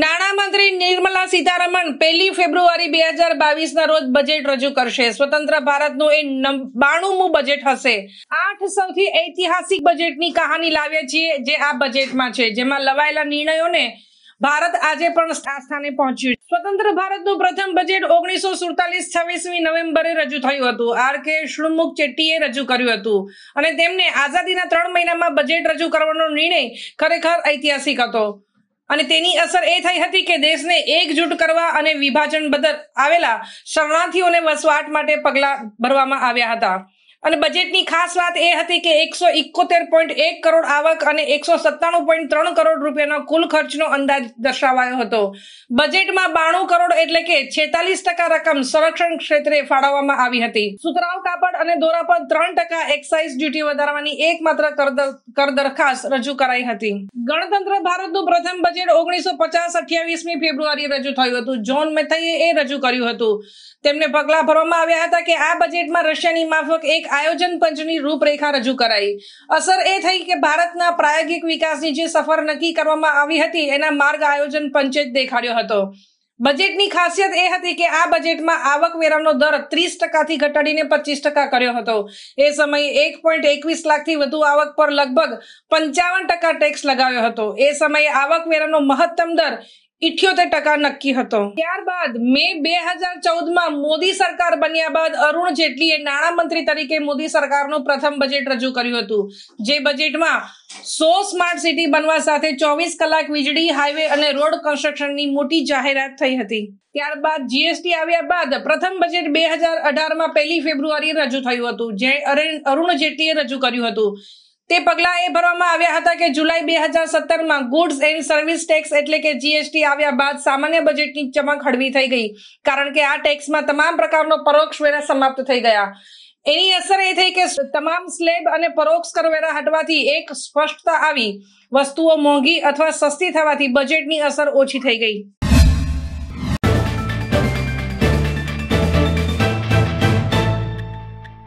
નાણામંત્રી નિર્મલા સીતારમણ પહેલી ફેબ્રુઆરી બે હજાર બાવીસ ના રોજ બજેટ રજૂ કરશે સ્વતંત્ર ભારતનું એ બાણુમું બજેટ હશે આઠ સૌથી ઐતિહાસિક બજેટની કહાની લાવ્યા છીએ જે આ બજેટમાં છે જેમાં લવાયેલા નિર્ણયોને ભારત આજે પણ આ સ્થાને પહોંચ્યું સ્વતંત્ર ભારતનું પ્રથમ બજેટ ઓગણીસો સુડતાલીસ છવ્વીસમી નવેમ્બરે રજૂ થયું હતું આર કે શુણમુખ ચેટ્ટીએ રજૂ કર્યું હતું અને તેમને આઝાદીના ત્રણ મહિનામાં બજેટ રજૂ કરવાનો નિર્ણય ખરેખર ઐતિહાસિક હતો અને તેની અસર એ થઈ હતી કે દેશને એકજૂટ કરવા અને વિભાજન બદલ આવેલા શરણાર્થીઓને વસવાટ માટે પગલાં ભરવામાં આવ્યા હતા અને બજેટની ખાસ વાત એ હતી કે એકસો ઇકોતેર પોઈન્ટ એક કરોડ આવક અને એકસો સત્તાણું પોઈન્ટ ત્રણ કરોડ રૂપિયાનો કુલ ખર્ચનો અંદાજ દર્શાવાયો હતો બજેટમાં બાણું કરોડ એટલે કે છેતાલીસ ટકા રકમ સંરક્ષણ ક્ષેત્રે ફાળવવામાં આવી હતી સુતરાઉ કાપડ અને દોરા પર ત્રણ ટકા એક્સાઇઝ ડ્યુટી વધારવાની એકમાત્ર કર દરખાસ્ત રજૂ કરાઈ હતી ગણતંત્ર ભારતનું પ્રથમ બજેટ ઓગણીસો પચાસ અઠ્યાવીસમી ફેબ્રુઆરી રજૂ થયું હતું જોન મેથઈએ એ રજૂ કર્યું હતું તેમને પગલાં ભરવામાં આવ્યા હતા કે આ બજેટમાં રશિયાની માફક એક આયોજન પંચની રૂપરેખા રજૂ કરાઈ અસર એ થઈ કે ભારતના પ્રાયોગિક વિકાસની જે સફર નક્કી કરવામાં આવી હતી એના માર્ગ આયોજન પંચે જ દેખાડ્યો હતો બજેટની ખાસિયત એ હતી કે આ બજેટમાં આવકવેરાનો દર ત્રીસ ટકાથી ઘટાડીને પચીસ ટકા કર્યો હતો એ સમયે એક પોઈન્ટ એકવીસ લાખથી વધુ આવક પર લગભગ પંચાવન ટકા ટેક્સ લગાવ્યો હતો એ સમયે આવકવેરાનો મહત્તમ દર ઇઠ્યોતેર ટકા નક્કી હતો ત્યારબાદ મે બે હજાર ચૌદમાં મોદી સરકાર બન્યા બાદ અરુણ જેટલીએ નાણામંત્રી તરીકે મોદી સરકારનું પ્રથમ બજેટ રજૂ કર્યું હતું જે બજેટમાં સો સ્માર્ટ સિટી બનવા સાથે ચોવીસ કલાક વીજળી હાઈવે અને રોડ કન્સ્ટ્રક્શનની મોટી જાહેરાત થઈ હતી ત્યારબાદ જીએસટી આવ્યા બાદ પ્રથમ બજેટ બે હજાર અઢારમાં પહેલી ફેબ્રુઆરીએ રજૂ થયું હતું જે અરુણ જેટલીએ રજૂ કર્યું હતું તે પગલાં એ ભરવામાં આવ્યા હતા કે જુલાઈ બે હજાર સત્તરમાં ગુડ્સ એન્ડ સર્વિસ ટેક્સ એટલે કે જીએસટી આવ્યા બાદ સામાન્ય બજેટની ચમક હળવી થઈ ગઈ કારણ કે આ ટેક્સમાં તમામ પ્રકારનો પરોક્ષ વેરા સમાપ્ત થઈ ગયા એની અસર એ થઈ કે તમામ સ્લેબ અને પરોક્ષ કરવેરા હટવાથી એક સ્પષ્ટતા આવી વસ્તુઓ મોંઘી અથવા સસ્તી થવાથી બજેટની અસર ઓછી થઈ ગઈ